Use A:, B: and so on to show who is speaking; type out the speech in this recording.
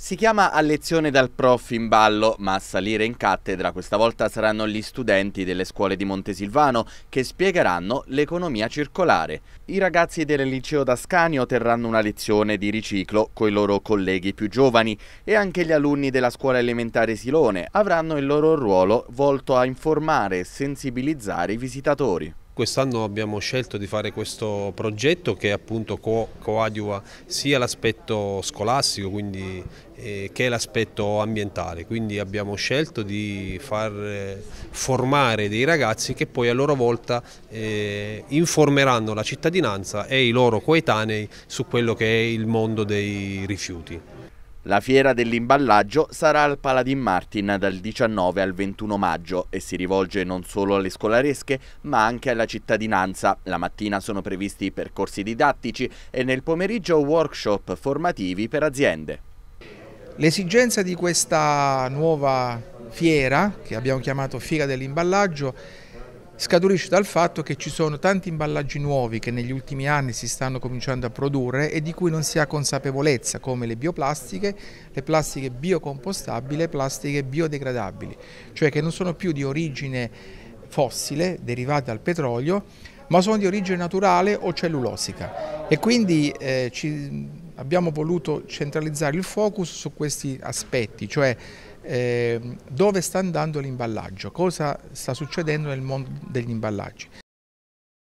A: Si chiama a lezione dal prof in ballo, ma a salire in cattedra questa volta saranno gli studenti delle scuole di Montesilvano che spiegheranno l'economia circolare. I ragazzi del liceo Dascanio terranno una lezione di riciclo con i loro colleghi più giovani e anche gli alunni della scuola elementare Silone avranno il loro ruolo volto a informare e sensibilizzare i visitatori.
B: Quest'anno abbiamo scelto di fare questo progetto che appunto co coadiuva sia l'aspetto scolastico quindi, eh, che l'aspetto ambientale, quindi abbiamo scelto di far eh, formare dei ragazzi che poi a loro volta eh, informeranno la cittadinanza e i loro coetanei su quello che è il mondo dei rifiuti.
A: La fiera dell'imballaggio sarà al Paladin Martin dal 19 al 21 maggio e si rivolge non solo alle scolaresche ma anche alla cittadinanza. La mattina sono previsti percorsi didattici e nel pomeriggio workshop formativi per aziende.
C: L'esigenza di questa nuova fiera, che abbiamo chiamato Fiera dell'imballaggio, scaturisce dal fatto che ci sono tanti imballaggi nuovi che negli ultimi anni si stanno cominciando a produrre e di cui non si ha consapevolezza, come le bioplastiche, le plastiche biocompostabili, e le plastiche biodegradabili, cioè che non sono più di origine fossile, derivate dal petrolio, ma sono di origine naturale o cellulosica e quindi eh, ci abbiamo voluto centralizzare il focus su questi aspetti, cioè eh, dove sta andando l'imballaggio, cosa sta succedendo nel mondo degli imballaggi.